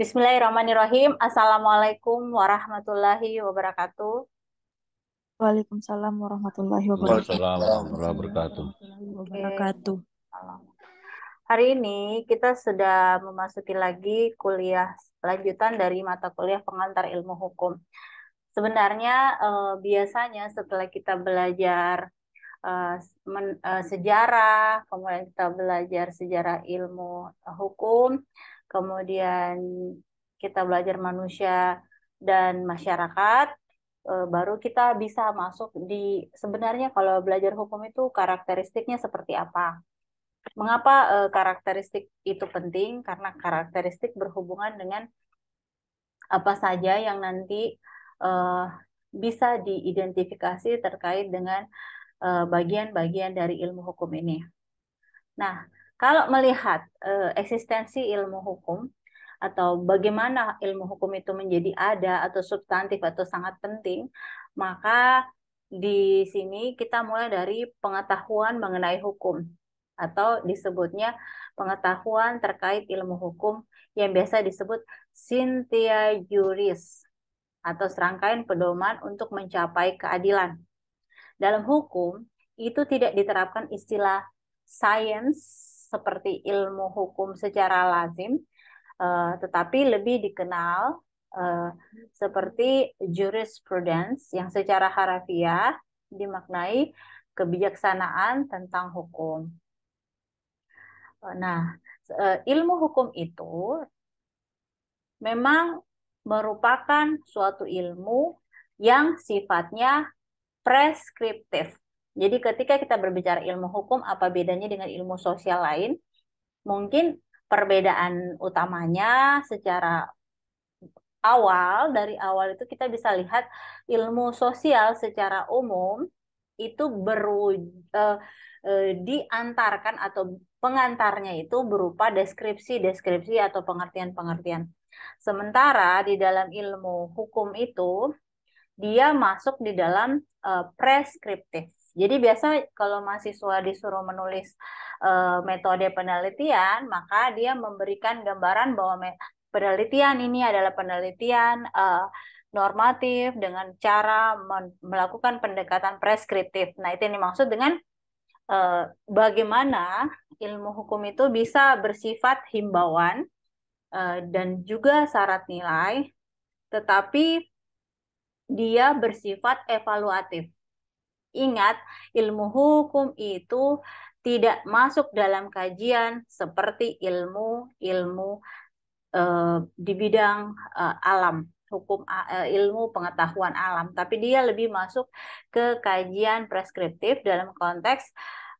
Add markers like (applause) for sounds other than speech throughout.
Bismillahirrahmanirrahim. Assalamualaikum warahmatullahi wabarakatuh. Waalaikumsalam warahmatullahi wabarakatuh. Waalaikumsalam warahmatullahi wabarakatuh. wabarakatuh. Hari ini kita sudah memasuki lagi kuliah lanjutan dari mata kuliah pengantar ilmu hukum. Sebenarnya eh, biasanya setelah kita belajar eh, men, eh, sejarah, kemudian kita belajar sejarah ilmu hukum, kemudian kita belajar manusia dan masyarakat, eh, baru kita bisa masuk di sebenarnya kalau belajar hukum itu karakteristiknya seperti apa. Mengapa eh, karakteristik itu penting? Karena karakteristik berhubungan dengan apa saja yang nanti eh, bisa diidentifikasi terkait dengan bagian-bagian dari ilmu hukum ini. Nah, kalau melihat uh, eksistensi ilmu hukum atau bagaimana ilmu hukum itu menjadi ada atau substantif atau sangat penting, maka di sini kita mulai dari pengetahuan mengenai hukum atau disebutnya pengetahuan terkait ilmu hukum yang biasa disebut Cynthia Juris atau serangkaian pedoman untuk mencapai keadilan. Dalam hukum, itu tidak diterapkan istilah science seperti ilmu hukum secara lazim, uh, tetapi lebih dikenal uh, seperti jurisprudence yang secara harafiah dimaknai kebijaksanaan tentang hukum. Uh, nah, uh, ilmu hukum itu memang merupakan suatu ilmu yang sifatnya preskriptif jadi ketika kita berbicara ilmu hukum, apa bedanya dengan ilmu sosial lain? Mungkin perbedaan utamanya secara awal, dari awal itu kita bisa lihat ilmu sosial secara umum itu beru, eh, eh, diantarkan atau pengantarnya itu berupa deskripsi-deskripsi atau pengertian-pengertian. Sementara di dalam ilmu hukum itu, dia masuk di dalam uh, preskriptif. Jadi biasa kalau mahasiswa disuruh menulis uh, metode penelitian, maka dia memberikan gambaran bahwa penelitian ini adalah penelitian uh, normatif dengan cara melakukan pendekatan preskriptif. Nah, itu yang dimaksud dengan uh, bagaimana ilmu hukum itu bisa bersifat himbauan uh, dan juga syarat nilai, tetapi dia bersifat evaluatif. Ingat, ilmu hukum itu tidak masuk dalam kajian seperti ilmu-ilmu eh, di bidang eh, alam, hukum eh, ilmu pengetahuan alam, tapi dia lebih masuk ke kajian preskriptif dalam konteks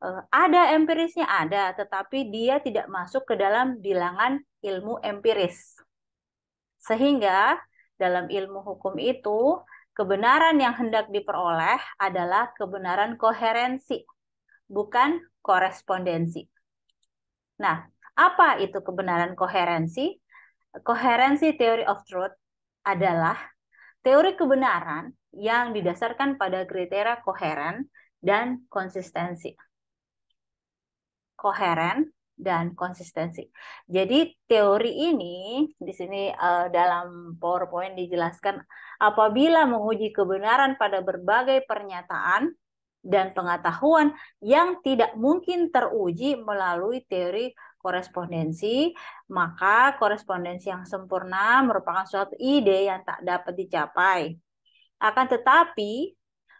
eh, ada empirisnya ada, tetapi dia tidak masuk ke dalam bilangan ilmu empiris. Sehingga dalam ilmu hukum itu Kebenaran yang hendak diperoleh adalah kebenaran koherensi, bukan korespondensi. Nah, apa itu kebenaran koherensi? Koherensi theory of truth adalah teori kebenaran yang didasarkan pada kriteria koheren dan konsistensi. Koheren dan konsistensi. Jadi teori ini di sini uh, dalam PowerPoint dijelaskan apabila menguji kebenaran pada berbagai pernyataan dan pengetahuan yang tidak mungkin teruji melalui teori korespondensi, maka korespondensi yang sempurna merupakan suatu ide yang tak dapat dicapai. Akan tetapi,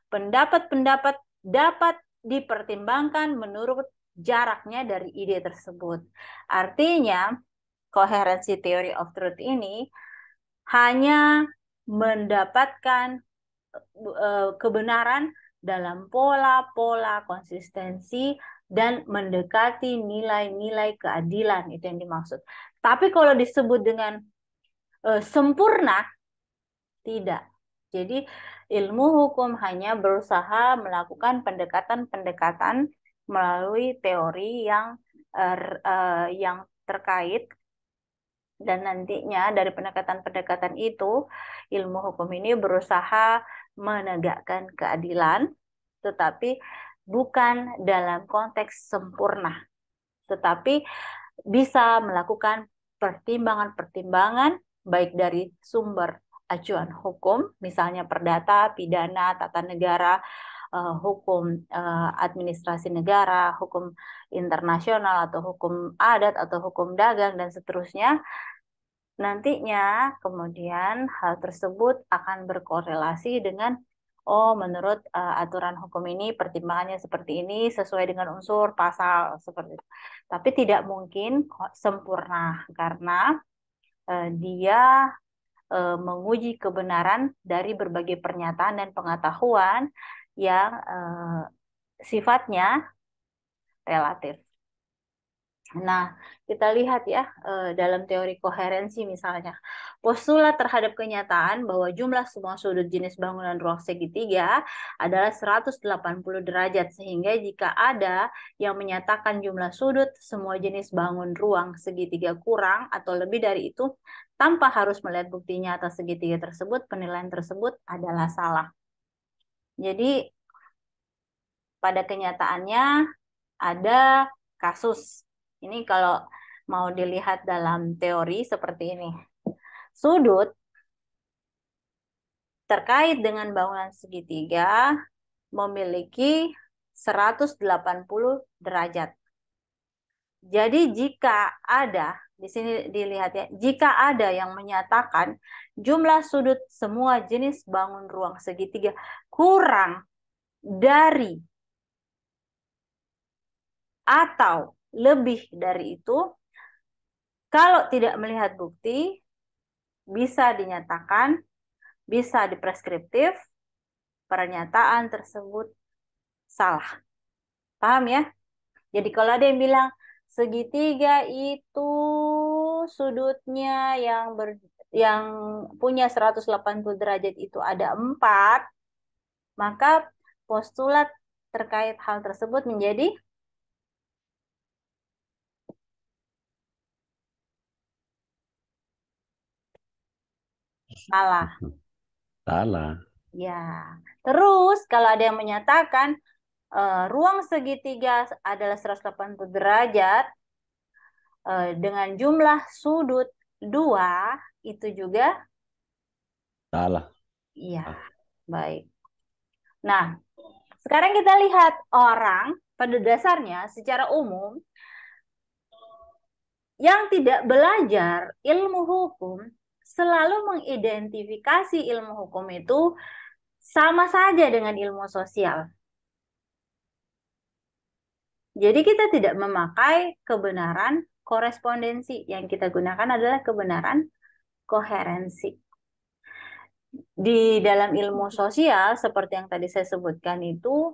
pendapat-pendapat dapat dipertimbangkan menurut jaraknya dari ide tersebut. Artinya, koherensi teori of truth ini hanya mendapatkan e, kebenaran dalam pola-pola konsistensi dan mendekati nilai-nilai keadilan itu yang dimaksud. Tapi kalau disebut dengan e, sempurna tidak. Jadi ilmu hukum hanya berusaha melakukan pendekatan-pendekatan melalui teori yang uh, uh, yang terkait dan nantinya dari pendekatan-pendekatan itu ilmu hukum ini berusaha menegakkan keadilan tetapi bukan dalam konteks sempurna tetapi bisa melakukan pertimbangan-pertimbangan baik dari sumber acuan hukum misalnya perdata, pidana, tata negara uh, hukum uh, administrasi negara, hukum internasional atau hukum adat atau hukum dagang dan seterusnya. Nantinya kemudian hal tersebut akan berkorelasi dengan oh menurut uh, aturan hukum ini pertimbangannya seperti ini sesuai dengan unsur pasal seperti itu. Tapi tidak mungkin sempurna karena uh, dia menguji kebenaran dari berbagai pernyataan dan pengetahuan yang eh, sifatnya relatif. Nah, kita lihat ya eh, dalam teori koherensi misalnya. Postulat terhadap kenyataan bahwa jumlah semua sudut jenis bangunan ruang segitiga adalah 180 derajat sehingga jika ada yang menyatakan jumlah sudut semua jenis bangun ruang segitiga kurang atau lebih dari itu tanpa harus melihat buktinya nyata segitiga tersebut, penilaian tersebut adalah salah. Jadi pada kenyataannya ada kasus. Ini kalau mau dilihat dalam teori seperti ini. Sudut terkait dengan bangunan segitiga memiliki 180 derajat. Jadi jika ada di sini dilihat ya, jika ada yang menyatakan jumlah sudut semua jenis bangun ruang segitiga kurang dari atau lebih dari itu, kalau tidak melihat bukti, bisa dinyatakan, bisa dipreskriptif, pernyataan tersebut salah. Paham ya? Jadi kalau ada yang bilang Segitiga itu sudutnya yang ber, yang punya 180 derajat itu ada empat, maka postulat terkait hal tersebut menjadi salah. Salah. Ya. Terus kalau ada yang menyatakan Eh, ruang segitiga adalah 180 derajat eh, dengan jumlah sudut dua itu juga salah. Iya, ah. baik. Nah, sekarang kita lihat orang pada dasarnya secara umum yang tidak belajar ilmu hukum selalu mengidentifikasi ilmu hukum itu sama saja dengan ilmu sosial. Jadi kita tidak memakai kebenaran korespondensi. Yang kita gunakan adalah kebenaran koherensi. Di dalam ilmu sosial, seperti yang tadi saya sebutkan itu,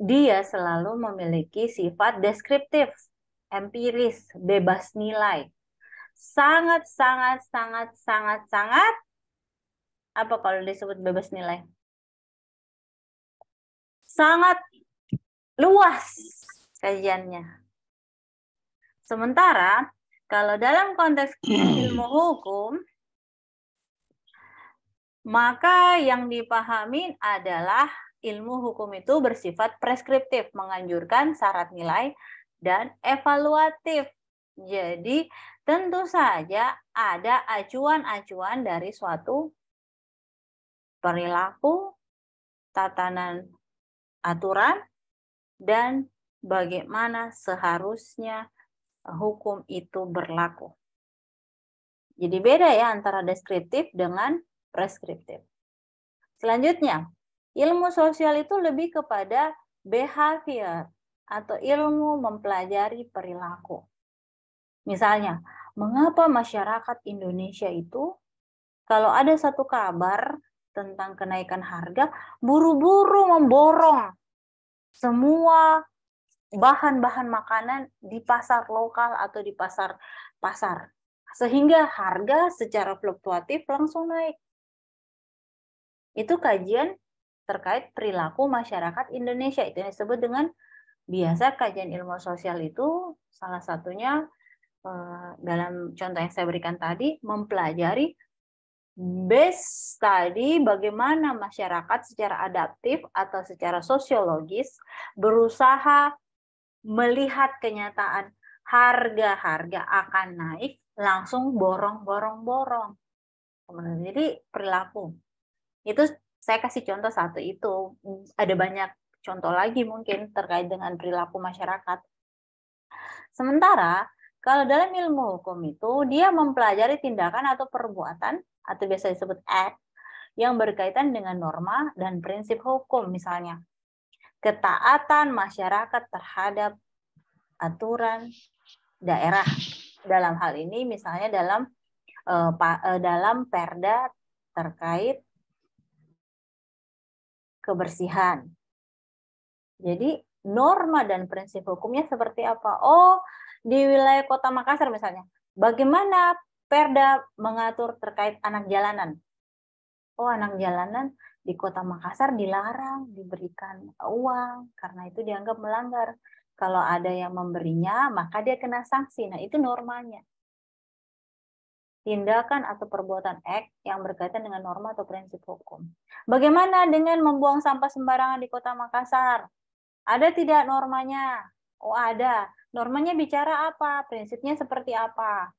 dia selalu memiliki sifat deskriptif, empiris, bebas nilai. Sangat, sangat, sangat, sangat, sangat, apa kalau disebut bebas nilai? Sangat luas kajiannya. Sementara kalau dalam konteks (clears throat) ilmu hukum, maka yang dipahami adalah ilmu hukum itu bersifat preskriptif, menganjurkan syarat nilai dan evaluatif. Jadi tentu saja ada acuan-acuan dari suatu perilaku, tatanan aturan, dan bagaimana seharusnya hukum itu berlaku. Jadi beda ya antara deskriptif dengan preskriptif. Selanjutnya, ilmu sosial itu lebih kepada behavior atau ilmu mempelajari perilaku. Misalnya, mengapa masyarakat Indonesia itu kalau ada satu kabar tentang kenaikan harga, buru-buru memborong semua bahan-bahan makanan di pasar lokal atau di pasar pasar sehingga harga secara fluktuatif langsung naik. Itu kajian terkait perilaku masyarakat Indonesia itu yang disebut dengan biasa kajian ilmu sosial itu salah satunya eh, dalam contoh yang saya berikan tadi mempelajari base tadi bagaimana masyarakat secara adaptif atau secara sosiologis berusaha melihat kenyataan harga-harga akan naik, langsung borong-borong-borong. Jadi perilaku. Itu saya kasih contoh satu itu. Ada banyak contoh lagi mungkin terkait dengan perilaku masyarakat. Sementara kalau dalam ilmu hukum itu dia mempelajari tindakan atau perbuatan atau biasa disebut act yang berkaitan dengan norma dan prinsip hukum misalnya ketaatan masyarakat terhadap aturan daerah. Dalam hal ini misalnya dalam eh, eh, dalam perda terkait kebersihan. Jadi norma dan prinsip hukumnya seperti apa? Oh, di wilayah Kota Makassar misalnya, bagaimana Perda mengatur terkait anak jalanan oh anak jalanan di kota Makassar dilarang diberikan uang karena itu dianggap melanggar. Kalau ada yang memberinya, maka dia kena sanksi. Nah, itu normanya. Tindakan atau perbuatan ek yang berkaitan dengan norma atau prinsip hukum. Bagaimana dengan membuang sampah sembarangan di kota Makassar? Ada tidak normanya? Oh, ada. Normanya bicara apa? Prinsipnya seperti apa?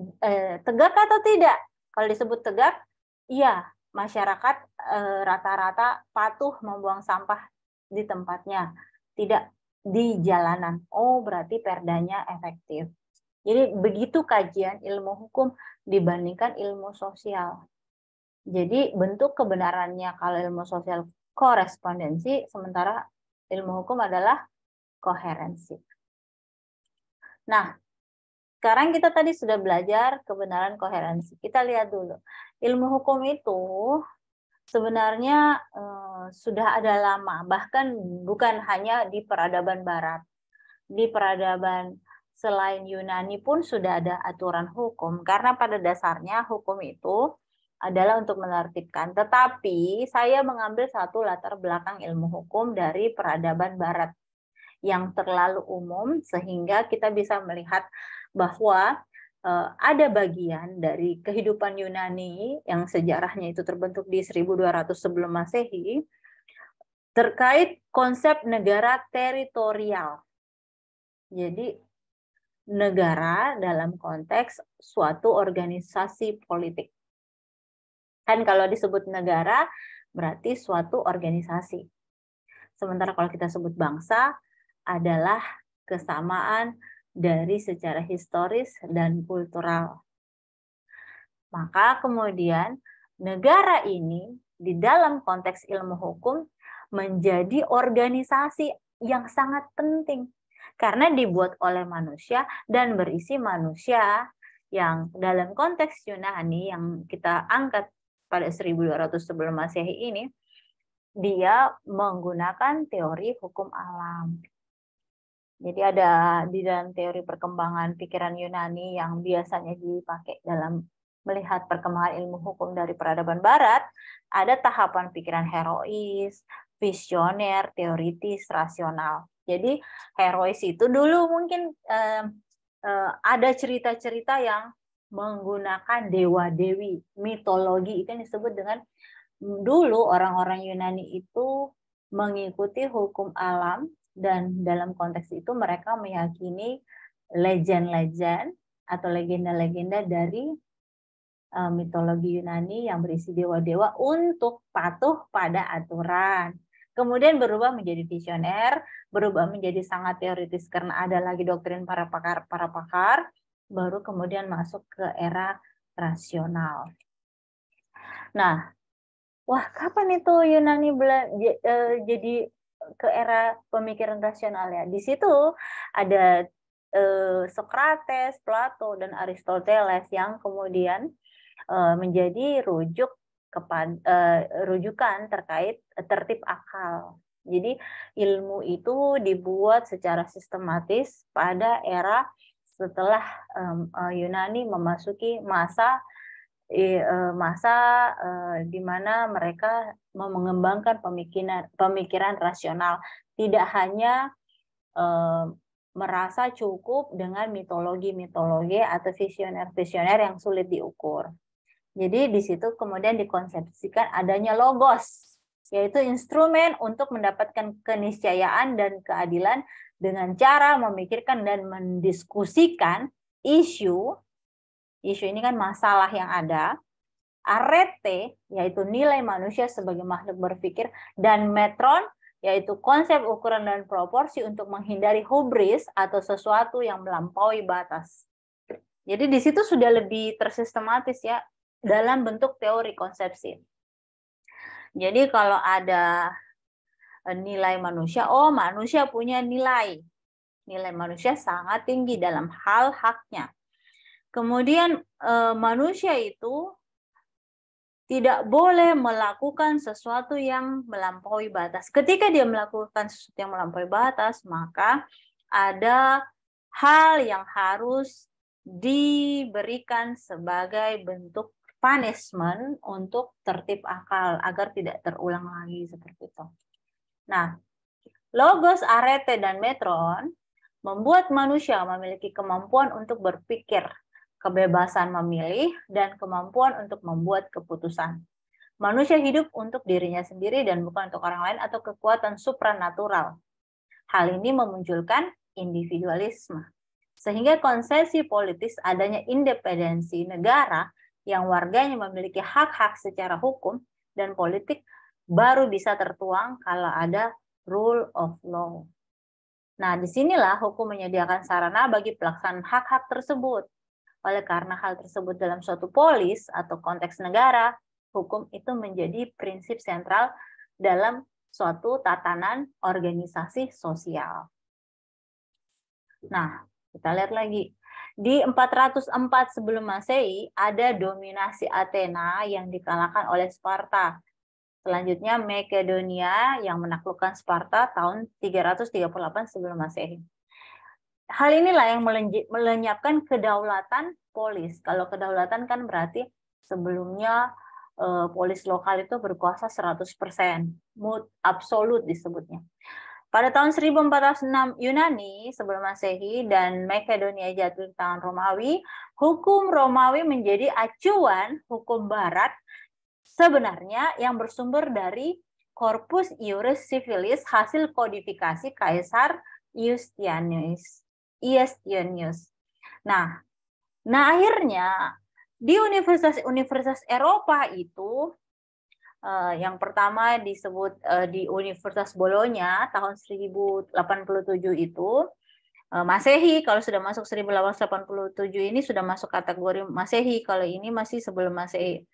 Eh, tegak atau tidak? Kalau disebut tegak, iya masyarakat eh, rata-rata patuh membuang sampah di tempatnya, tidak di jalanan. Oh, berarti perdanya efektif. Jadi begitu kajian ilmu hukum dibandingkan ilmu sosial. Jadi bentuk kebenarannya kalau ilmu sosial korespondensi, sementara ilmu hukum adalah koherensi. Nah, sekarang kita tadi sudah belajar kebenaran koherensi. Kita lihat dulu. Ilmu hukum itu sebenarnya eh, sudah ada lama, bahkan bukan hanya di peradaban barat. Di peradaban selain Yunani pun sudah ada aturan hukum karena pada dasarnya hukum itu adalah untuk menertibkan. Tetapi saya mengambil satu latar belakang ilmu hukum dari peradaban barat yang terlalu umum sehingga kita bisa melihat bahwa eh, ada bagian dari kehidupan Yunani yang sejarahnya itu terbentuk di 1200 sebelum Masehi terkait konsep negara teritorial. Jadi negara dalam konteks suatu organisasi politik. Kan kalau disebut negara berarti suatu organisasi. Sementara kalau kita sebut bangsa adalah kesamaan dari secara historis dan kultural. Maka kemudian negara ini di dalam konteks ilmu hukum menjadi organisasi yang sangat penting karena dibuat oleh manusia dan berisi manusia yang dalam konteks Yunani yang kita angkat pada 1200 sebelum Masehi ini dia menggunakan teori hukum alam jadi ada di dalam teori perkembangan pikiran Yunani yang biasanya dipakai dalam melihat perkembangan ilmu hukum dari peradaban barat, ada tahapan pikiran herois, visioner, teoritis, rasional. Jadi herois itu dulu mungkin eh, eh, ada cerita-cerita yang menggunakan dewa-dewi, mitologi itu yang disebut dengan dulu orang-orang Yunani itu mengikuti hukum alam dan dalam konteks itu mereka meyakini legend-legend atau legenda-legenda dari eh, mitologi Yunani yang berisi dewa-dewa untuk patuh pada aturan. Kemudian berubah menjadi visioner, berubah menjadi sangat teoritis karena ada lagi doktrin para pakar, para pakar, baru kemudian masuk ke era rasional. Nah, wah kapan itu Yunani eh, jadi ke era pemikiran rasional ya. Di situ ada eh, Socrates, Plato, dan Aristoteles yang kemudian eh, menjadi rujuk kepada eh, rujukan terkait eh, tertib akal. Jadi ilmu itu dibuat secara sistematis pada era setelah um, Yunani memasuki masa E, masa e, di mana mereka mengembangkan pemikiran pemikiran rasional tidak hanya e, merasa cukup dengan mitologi-mitologi atau visioner-visioner yang sulit diukur. Jadi di situ kemudian dikonsepsikan adanya logos, yaitu instrumen untuk mendapatkan keniscayaan dan keadilan dengan cara memikirkan dan mendiskusikan isu isu ini kan masalah yang ada, arete yaitu nilai manusia sebagai makhluk berpikir dan metron yaitu konsep ukuran dan proporsi untuk menghindari hubris atau sesuatu yang melampaui batas. Jadi di situ sudah lebih tersistematis ya dalam bentuk teori konsepsi. Jadi kalau ada eh, nilai manusia, oh manusia punya nilai. Nilai manusia sangat tinggi dalam hal haknya. Kemudian eh, manusia itu tidak boleh melakukan sesuatu yang melampaui batas. Ketika dia melakukan sesuatu yang melampaui batas, maka ada hal yang harus diberikan sebagai bentuk punishment untuk tertib akal agar tidak terulang lagi seperti itu. Nah, logos, arete, dan metron membuat manusia memiliki kemampuan untuk berpikir kebebasan memilih, dan kemampuan untuk membuat keputusan. Manusia hidup untuk dirinya sendiri dan bukan untuk orang lain atau kekuatan supranatural. Hal ini memunculkan individualisme. Sehingga konsesi politis adanya independensi negara yang warganya memiliki hak-hak secara hukum dan politik baru bisa tertuang kalau ada rule of law. Nah, disinilah hukum menyediakan sarana bagi pelaksanaan hak-hak tersebut oleh karena hal tersebut dalam suatu polis atau konteks negara, hukum itu menjadi prinsip sentral dalam suatu tatanan organisasi sosial. Nah, kita lihat lagi. Di 404 sebelum Masehi ada dominasi Athena yang dikalahkan oleh Sparta. Selanjutnya Makedonia yang menaklukkan Sparta tahun 338 sebelum Masehi hal inilah yang melenyapkan kedaulatan polis. Kalau kedaulatan kan berarti sebelumnya eh, polis lokal itu berkuasa 100%, mood absolut disebutnya. Pada tahun 1406 Yunani sebelum Masehi dan Makedonia jatuh di tangan Romawi, hukum Romawi menjadi acuan hukum barat sebenarnya yang bersumber dari Corpus Iuris Civilis hasil kodifikasi Kaisar Justinus yes News. Nah, nah akhirnya di universitas-universitas Eropa itu eh, yang pertama disebut eh, di Universitas Bologna tahun 1087 itu eh, Masehi kalau sudah masuk 1887 ini sudah masuk kategori Masehi kalau ini masih sebelum Masehi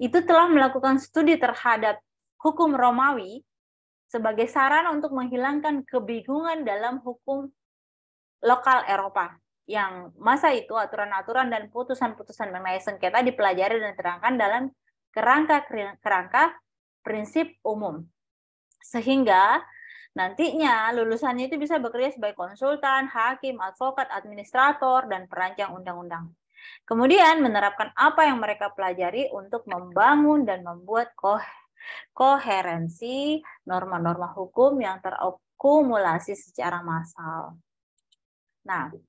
itu telah melakukan studi terhadap hukum Romawi sebagai saran untuk menghilangkan kebingungan dalam hukum lokal Eropa yang masa itu aturan-aturan dan putusan-putusan mengenai sengketa dipelajari dan diterangkan dalam kerangka kerangka prinsip umum sehingga nantinya lulusannya itu bisa bekerja sebagai konsultan, hakim, advokat, administrator, dan perancang undang-undang. Kemudian menerapkan apa yang mereka pelajari untuk membangun dan membuat ko koherensi norma-norma hukum yang terakumulasi secara massal. Nah, iya.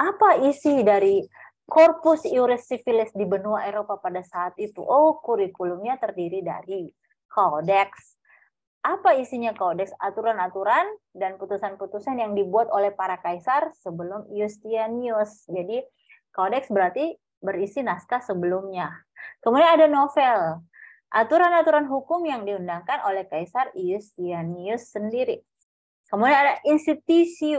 apa isi dari korpus iuris civilis di benua Eropa pada saat itu? Oh, kurikulumnya terdiri dari kodeks. Apa isinya kodeks? Aturan-aturan dan putusan-putusan yang dibuat oleh para kaisar sebelum Justinianus. Jadi, kodeks berarti berisi naskah sebelumnya. Kemudian ada novel. Aturan-aturan hukum yang diundangkan oleh Kaisar Justinianus sendiri. Kemudian ada institusi,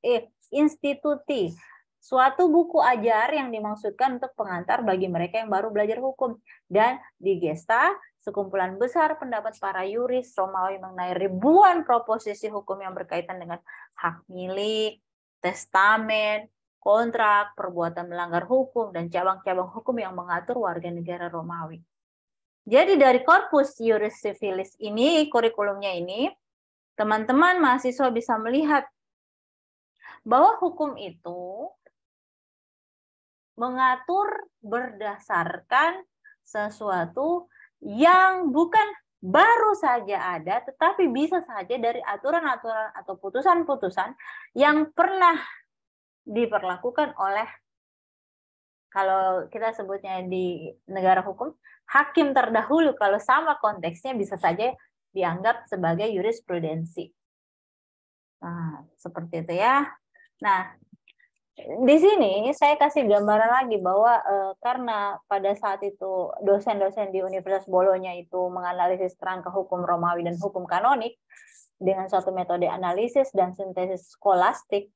Eh, instituti, suatu buku ajar yang dimaksudkan untuk pengantar bagi mereka yang baru belajar hukum dan di Gesta sekumpulan besar pendapat para yuris Romawi mengenai ribuan proposisi hukum yang berkaitan dengan hak milik, testamen, kontrak, perbuatan melanggar hukum dan cabang-cabang hukum yang mengatur warga negara Romawi. Jadi dari korpus yuris civilis ini, kurikulumnya ini, teman-teman mahasiswa bisa melihat bahwa hukum itu mengatur berdasarkan sesuatu yang bukan baru saja ada, tetapi bisa saja dari aturan-aturan atau putusan-putusan yang pernah diperlakukan oleh kalau kita sebutnya di negara hukum hakim terdahulu kalau sama konteksnya bisa saja dianggap sebagai jurisprudensi. Nah, seperti itu ya. Nah, di sini saya kasih gambaran lagi bahwa e, karena pada saat itu dosen-dosen di Universitas Bolonya itu menganalisis kerangka hukum Romawi dan hukum kanonik dengan suatu metode analisis dan sintesis skolastik,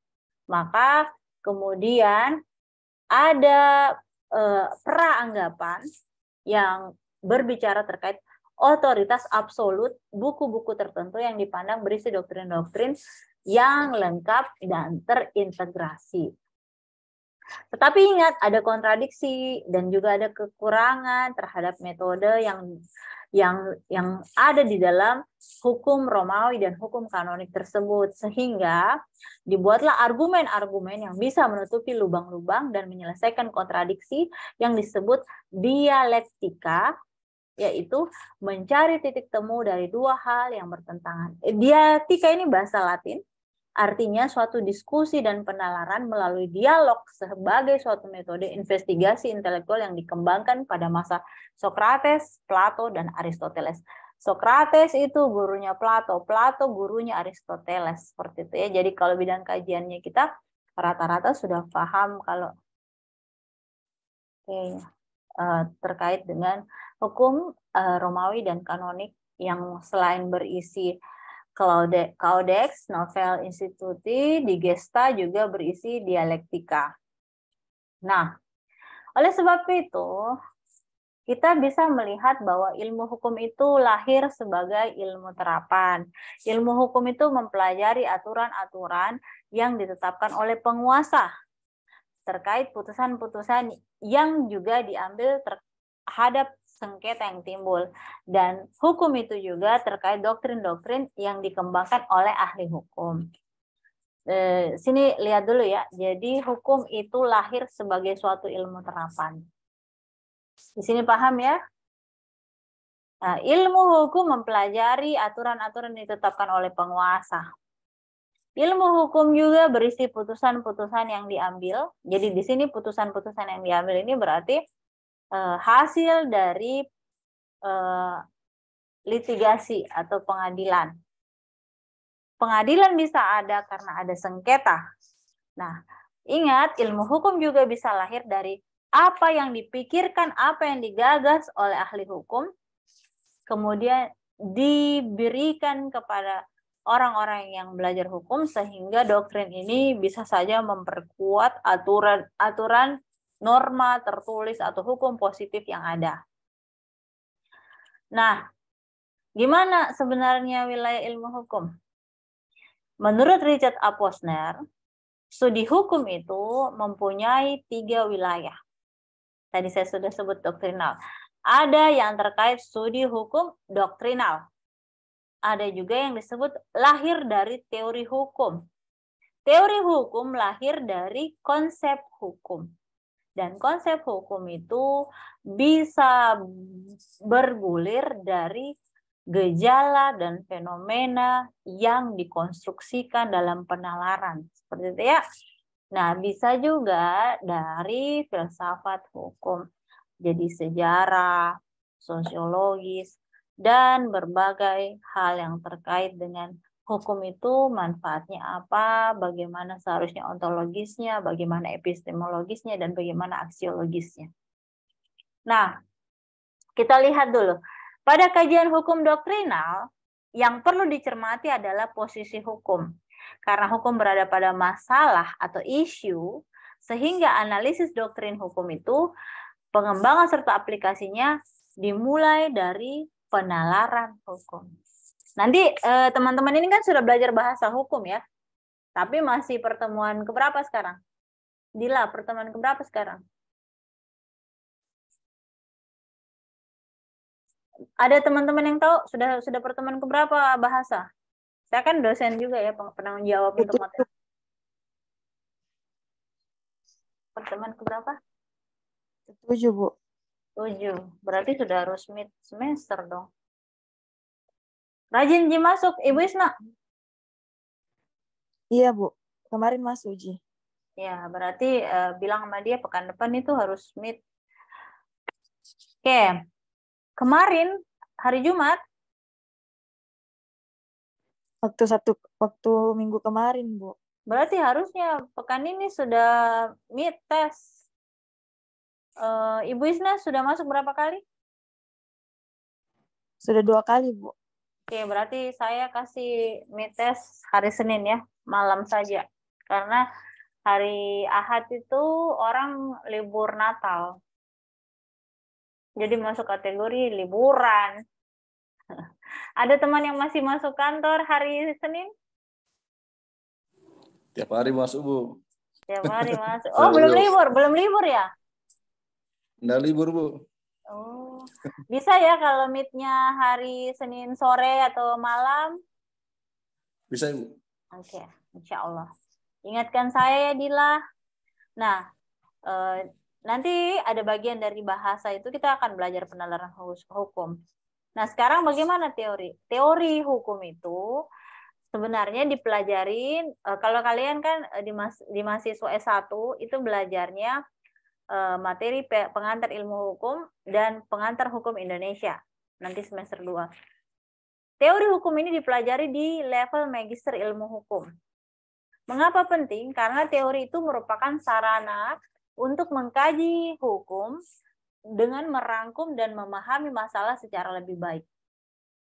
maka kemudian ada e, praanggapan yang berbicara terkait otoritas absolut buku-buku tertentu yang dipandang berisi doktrin-doktrin yang lengkap dan terintegrasi. Tetapi ingat ada kontradiksi dan juga ada kekurangan terhadap metode yang yang yang ada di dalam hukum Romawi dan hukum kanonik tersebut sehingga dibuatlah argumen-argumen yang bisa menutupi lubang-lubang dan menyelesaikan kontradiksi yang disebut dialektika yaitu mencari titik temu dari dua hal yang bertentangan. Eh, dialektika ini bahasa Latin Artinya suatu diskusi dan penalaran melalui dialog sebagai suatu metode investigasi intelektual yang dikembangkan pada masa Socrates, Plato, dan Aristoteles. Socrates itu gurunya Plato, Plato gurunya Aristoteles seperti itu ya. Jadi kalau bidang kajiannya kita rata-rata sudah paham kalau okay, uh, eh, terkait dengan hukum uh, Romawi dan kanonik yang selain berisi Kaudex, Novel Instituti, di Gesta juga berisi dialektika. Nah, oleh sebab itu, kita bisa melihat bahwa ilmu hukum itu lahir sebagai ilmu terapan. Ilmu hukum itu mempelajari aturan-aturan yang ditetapkan oleh penguasa terkait putusan-putusan yang juga diambil terhadap sengketa yang timbul dan hukum itu juga terkait doktrin-doktrin yang dikembangkan oleh ahli hukum. E, sini lihat dulu ya. Jadi hukum itu lahir sebagai suatu ilmu terapan. Di sini paham ya? Nah, ilmu hukum mempelajari aturan-aturan yang ditetapkan oleh penguasa. Ilmu hukum juga berisi putusan-putusan yang diambil. Jadi di sini putusan-putusan yang diambil ini berarti uh, hasil dari uh, litigasi atau pengadilan. Pengadilan bisa ada karena ada sengketa. Nah, ingat ilmu hukum juga bisa lahir dari apa yang dipikirkan, apa yang digagas oleh ahli hukum, kemudian diberikan kepada orang-orang yang belajar hukum sehingga doktrin ini bisa saja memperkuat aturan-aturan norma tertulis atau hukum positif yang ada. Nah, gimana sebenarnya wilayah ilmu hukum? Menurut Richard A. Posner, studi hukum itu mempunyai tiga wilayah. Tadi saya sudah sebut doktrinal. Ada yang terkait studi hukum doktrinal. Ada juga yang disebut lahir dari teori hukum. Teori hukum lahir dari konsep hukum. Dan konsep hukum itu bisa bergulir dari gejala dan fenomena yang dikonstruksikan dalam penalaran. Seperti itu ya. Nah, bisa juga dari filsafat hukum. Jadi sejarah, sosiologis, dan berbagai hal yang terkait dengan hukum itu manfaatnya apa, bagaimana seharusnya ontologisnya, bagaimana epistemologisnya, dan bagaimana aksiologisnya. Nah, kita lihat dulu. Pada kajian hukum doktrinal, yang perlu dicermati adalah posisi hukum. Karena hukum berada pada masalah atau isu, sehingga analisis doktrin hukum itu pengembangan serta aplikasinya dimulai dari penalaran hukum. Nanti eh, teman-teman ini kan sudah belajar bahasa hukum ya. Tapi masih pertemuan keberapa sekarang? Dila, pertemuan keberapa sekarang? Ada teman-teman yang tahu sudah sudah pertemuan keberapa bahasa? Saya kan dosen juga ya penanggung jawab untuk materi. Pertemuan keberapa? Tujuh, Bu. Tujuh. Berarti sudah harus mid semester dong. Rajin Ji masuk, Ibu Isna. Iya, Bu. Kemarin masuk Ji. Ya, berarti uh, bilang sama dia pekan depan itu harus meet. Oke. Kemarin hari Jumat waktu satu waktu minggu kemarin, Bu. Berarti harusnya pekan ini sudah meet tes. Uh, Ibu Isna sudah masuk berapa kali? Sudah dua kali, Bu. Oke, berarti saya kasih mites hari Senin ya, malam saja. Karena hari Ahad itu orang libur Natal. Jadi masuk kategori liburan. (laughs) Ada teman yang masih masuk kantor hari Senin? Tiap hari masuk, Bu. Tiap hari masuk. (laughs) Oh, belum libur, belum libur ya? Nggak libur, Bu. Oh, bisa ya kalau meetnya hari Senin sore atau malam? Bisa, Ibu. Oke, okay, insya Allah. Ingatkan saya ya, Dila. Nah, eh, nanti ada bagian dari bahasa itu kita akan belajar penalaran hukum. Nah, sekarang bagaimana teori? Teori hukum itu sebenarnya dipelajarin? Eh, kalau kalian kan eh, di, mas, di mahasiswa S1 itu belajarnya Eh, materi pengantar ilmu hukum dan pengantar hukum Indonesia nanti semester 2. Teori hukum ini dipelajari di level magister ilmu hukum. Mengapa penting? Karena teori itu merupakan sarana untuk mengkaji hukum dengan merangkum dan memahami masalah secara lebih baik.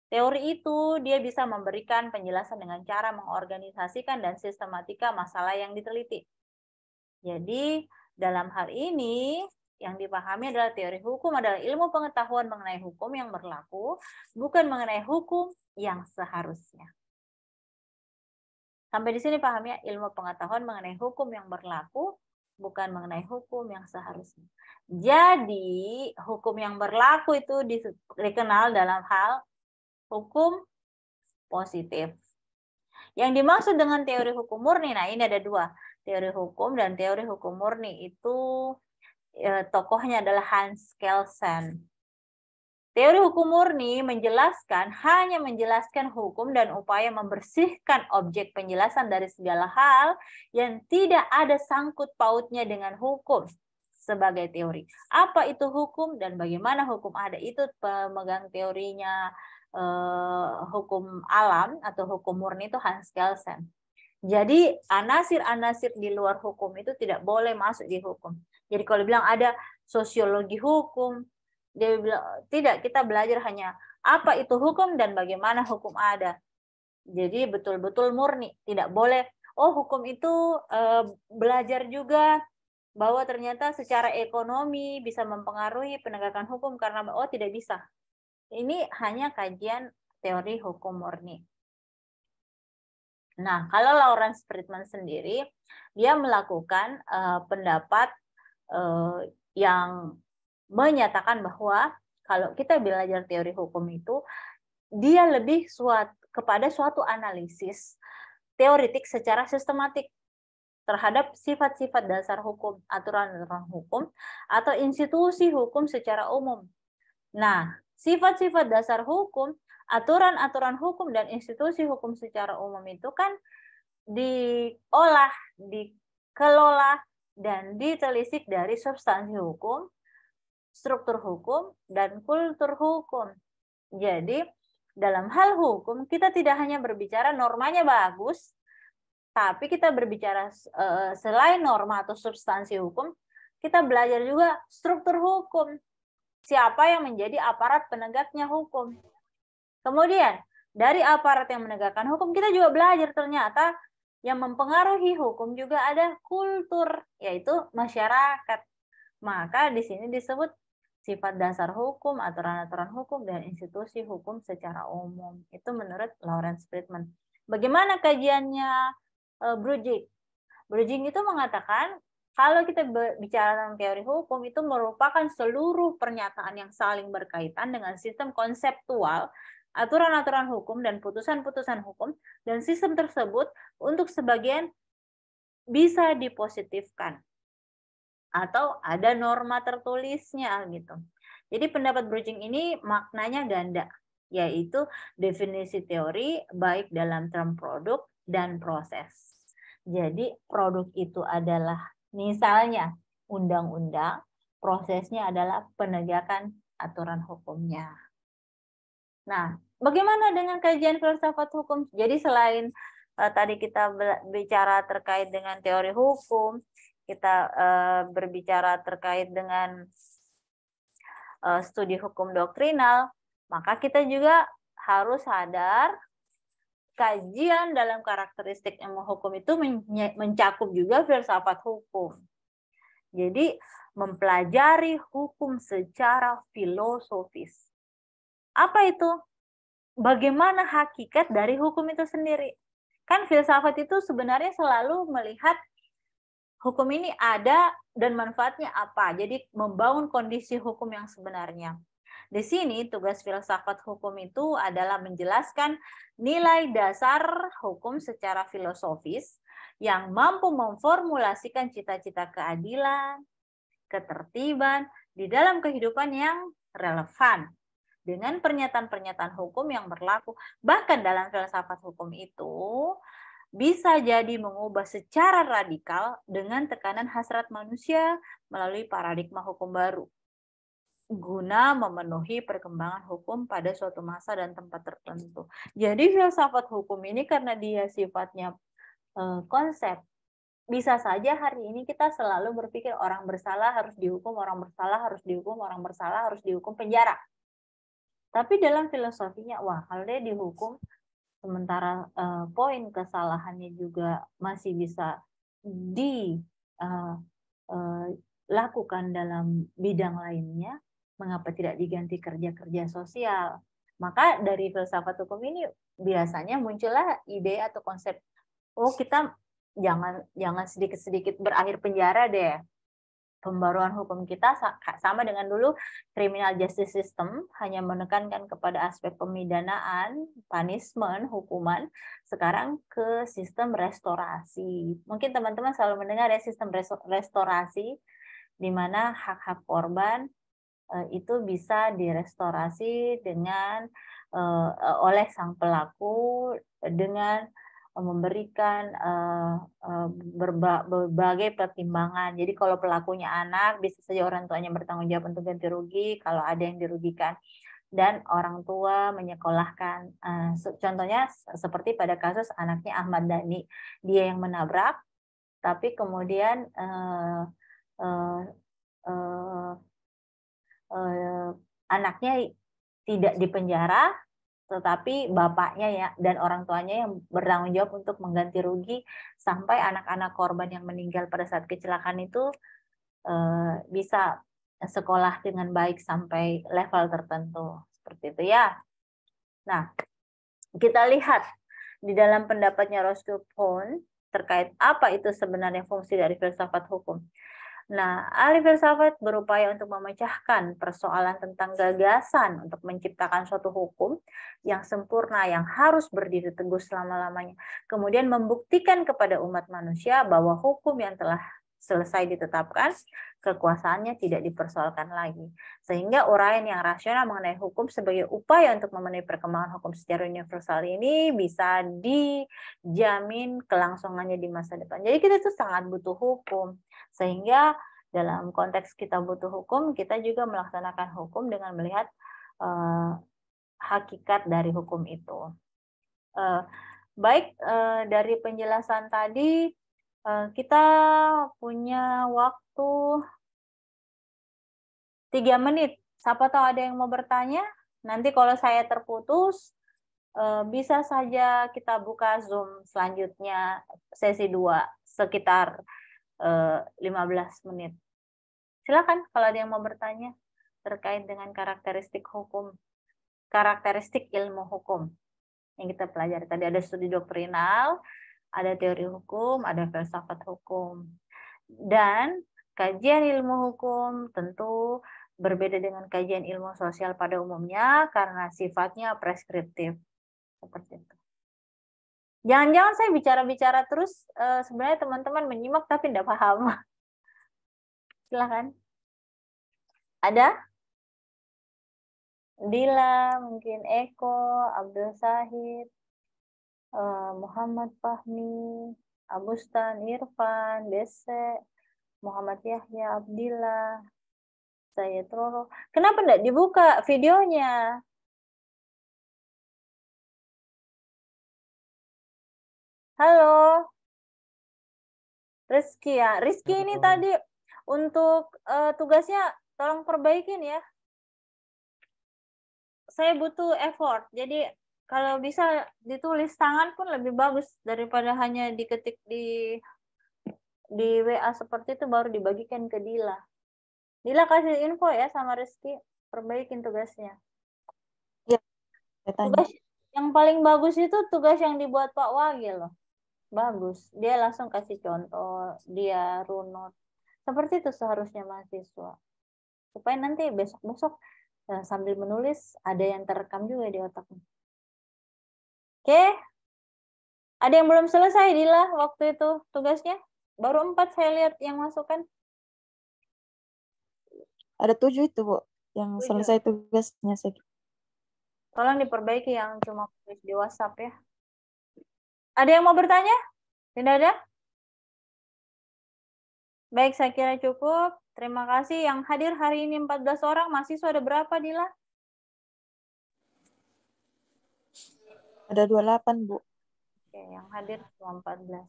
Teori itu dia bisa memberikan penjelasan dengan cara mengorganisasikan dan sistematika masalah yang diteliti. Jadi, dalam hal ini, yang dipahami adalah teori hukum adalah ilmu pengetahuan mengenai hukum yang berlaku, bukan mengenai hukum yang seharusnya. Sampai di sini paham ya, ilmu pengetahuan mengenai hukum yang berlaku, bukan mengenai hukum yang seharusnya. Jadi, hukum yang berlaku itu dikenal dalam hal hukum positif. Yang dimaksud dengan teori hukum murni, nah ini ada dua teori hukum dan teori hukum murni itu eh, tokohnya adalah Hans Kelsen. Teori hukum murni menjelaskan hanya menjelaskan hukum dan upaya membersihkan objek penjelasan dari segala hal yang tidak ada sangkut pautnya dengan hukum sebagai teori. Apa itu hukum dan bagaimana hukum ada itu pemegang teorinya eh, hukum alam atau hukum murni itu Hans Kelsen. Jadi anasir-anasir di luar hukum itu tidak boleh masuk di hukum. Jadi kalau bilang ada sosiologi hukum, dia bilang tidak, kita belajar hanya apa itu hukum dan bagaimana hukum ada. Jadi betul-betul murni, tidak boleh oh hukum itu eh, belajar juga bahwa ternyata secara ekonomi bisa mempengaruhi penegakan hukum karena oh tidak bisa. Ini hanya kajian teori hukum murni. Nah, kalau Lawrence Friedman sendiri, dia melakukan uh, pendapat uh, yang menyatakan bahwa kalau kita belajar teori hukum itu, dia lebih suat, kepada suatu analisis teoritik secara sistematik terhadap sifat-sifat dasar hukum, aturan-aturan hukum, atau institusi hukum secara umum. Nah, sifat-sifat dasar hukum aturan-aturan hukum dan institusi hukum secara umum itu kan diolah, dikelola, dan ditelisik dari substansi hukum, struktur hukum, dan kultur hukum. Jadi, dalam hal hukum, kita tidak hanya berbicara normanya bagus, tapi kita berbicara eh, selain norma atau substansi hukum, kita belajar juga struktur hukum. Siapa yang menjadi aparat penegaknya hukum? Kemudian, dari aparat yang menegakkan hukum, kita juga belajar ternyata yang mempengaruhi hukum juga ada kultur, yaitu masyarakat. Maka di sini disebut sifat dasar hukum, aturan-aturan hukum, dan institusi hukum secara umum. Itu menurut Lawrence Friedman. Bagaimana kajiannya eh, Brugig? Brugig itu mengatakan kalau kita bicara tentang teori hukum itu merupakan seluruh pernyataan yang saling berkaitan dengan sistem konseptual aturan-aturan hukum dan putusan-putusan hukum dan sistem tersebut untuk sebagian bisa dipositifkan atau ada norma tertulisnya gitu. Jadi pendapat bridging ini maknanya ganda, yaitu definisi teori baik dalam term produk dan proses. Jadi produk itu adalah misalnya undang-undang, prosesnya adalah penegakan aturan hukumnya. Nah, bagaimana dengan kajian filsafat hukum? Jadi selain uh, tadi kita bicara terkait dengan teori hukum, kita uh, berbicara terkait dengan uh, studi hukum doktrinal, maka kita juga harus sadar kajian dalam karakteristik ilmu hukum itu mencakup juga filsafat hukum. Jadi mempelajari hukum secara filosofis. Apa itu? Bagaimana hakikat dari hukum itu sendiri? Kan filsafat itu sebenarnya selalu melihat hukum ini ada dan manfaatnya apa. Jadi membangun kondisi hukum yang sebenarnya. Di sini tugas filsafat hukum itu adalah menjelaskan nilai dasar hukum secara filosofis yang mampu memformulasikan cita-cita keadilan, ketertiban di dalam kehidupan yang relevan dengan pernyataan-pernyataan hukum yang berlaku. Bahkan dalam filsafat hukum itu bisa jadi mengubah secara radikal dengan tekanan hasrat manusia melalui paradigma hukum baru guna memenuhi perkembangan hukum pada suatu masa dan tempat tertentu. Jadi filsafat hukum ini karena dia sifatnya uh, konsep, bisa saja hari ini kita selalu berpikir orang bersalah harus dihukum, orang bersalah harus dihukum, orang bersalah harus dihukum penjara. Tapi dalam filosofinya, wah kalau dia dihukum sementara uh, poin kesalahannya juga masih bisa dilakukan eh, eh, uh, uh, dalam bidang lainnya, mengapa tidak diganti kerja-kerja sosial? Maka dari filsafat hukum ini biasanya muncullah ide atau konsep, oh kita jangan jangan sedikit-sedikit berakhir penjara deh pembaruan hukum kita sama dengan dulu criminal justice system hanya menekankan kepada aspek pemidanaan, punishment, hukuman. Sekarang ke sistem restorasi. Mungkin teman-teman selalu mendengar ya sistem restorasi di mana hak-hak korban eh, itu bisa direstorasi dengan eh, eh, oleh sang pelaku dengan Eh, memberikan eh, eh, berbagai pertimbangan. Jadi kalau pelakunya anak, bisa saja orang tuanya bertanggung jawab untuk ganti rugi kalau ada yang dirugikan dan orang tua menyekolahkan. contohnya seperti pada kasus anaknya Ahmad Dhani, dia yang menabrak, tapi kemudian uh, uh, uh, uh, anaknya tidak dipenjara, tetapi bapaknya ya dan orang tuanya yang bertanggung jawab untuk mengganti rugi sampai anak-anak korban yang meninggal pada saat kecelakaan itu eh, bisa sekolah dengan baik sampai level tertentu seperti itu ya. Nah, kita lihat di dalam pendapatnya Roscoe Poon terkait apa itu sebenarnya fungsi dari filsafat hukum. Nah, ahli filsafat berupaya untuk memecahkan persoalan tentang gagasan untuk menciptakan suatu hukum yang sempurna, yang harus berdiri teguh selama-lamanya. Kemudian membuktikan kepada umat manusia bahwa hukum yang telah selesai ditetapkan, kekuasaannya tidak dipersoalkan lagi. Sehingga uraian yang rasional mengenai hukum sebagai upaya untuk memenuhi perkembangan hukum secara universal ini bisa dijamin kelangsungannya di masa depan. Jadi kita itu sangat butuh hukum sehingga dalam konteks kita butuh hukum, kita juga melaksanakan hukum dengan melihat uh, hakikat dari hukum itu. Uh, baik, uh, dari penjelasan tadi, uh, kita punya waktu tiga menit. Siapa tahu ada yang mau bertanya? Nanti kalau saya terputus, bisa saja kita buka Zoom selanjutnya sesi 2 sekitar 15 eh, menit. Silakan kalau ada yang mau bertanya terkait dengan karakteristik hukum, karakteristik ilmu hukum yang kita pelajari. Tadi ada studi doktrinal, ada teori hukum, ada filsafat hukum. Dan kajian ilmu hukum tentu berbeda dengan kajian ilmu sosial pada umumnya karena sifatnya preskriptif. Seperti itu. Jangan-jangan saya bicara-bicara terus eh, sebenarnya teman-teman menyimak tapi tidak paham. (laughs) Silahkan. Ada? Dila, mungkin Eko, Abdul Sahid, eh, Muhammad Fahmi, Agustan, Irfan, Besek, Muhammad Yahya, Abdillah, saya Roro. Kenapa tidak dibuka videonya? Halo. Rizky ya. Rizky Halo. ini tadi untuk uh, tugasnya tolong perbaikin ya. Saya butuh effort. Jadi kalau bisa ditulis tangan pun lebih bagus daripada hanya diketik di di WA seperti itu baru dibagikan ke Dila. Dila kasih info ya sama Rizky, perbaikin tugasnya. Ya, tugas yang paling bagus itu tugas yang dibuat Pak Wagil loh bagus dia langsung kasih contoh dia runut seperti itu seharusnya mahasiswa supaya nanti besok besok eh, sambil menulis ada yang terekam juga di otaknya oke ada yang belum selesai Dila waktu itu tugasnya baru empat saya lihat yang masukkan. ada tujuh itu bu yang tujuh. selesai tugasnya saya. tolong diperbaiki yang cuma tulis di WhatsApp ya ada yang mau bertanya? Tidak ada? Baik, saya kira cukup. Terima kasih yang hadir hari ini 14 orang. Mahasiswa ada berapa, Dila? Ada 28, Bu. Oke, yang hadir cuma 14.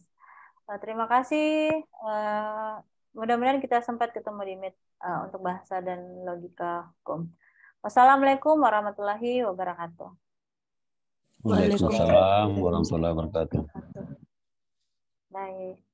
Eh, terima kasih. Eh, mudah-mudahan kita sempat ketemu di Meet eh, untuk bahasa dan logika hukum. Wassalamualaikum warahmatullahi wabarakatuh. Waalaikumsalam warahmatullahi wabarakatuh. Baik.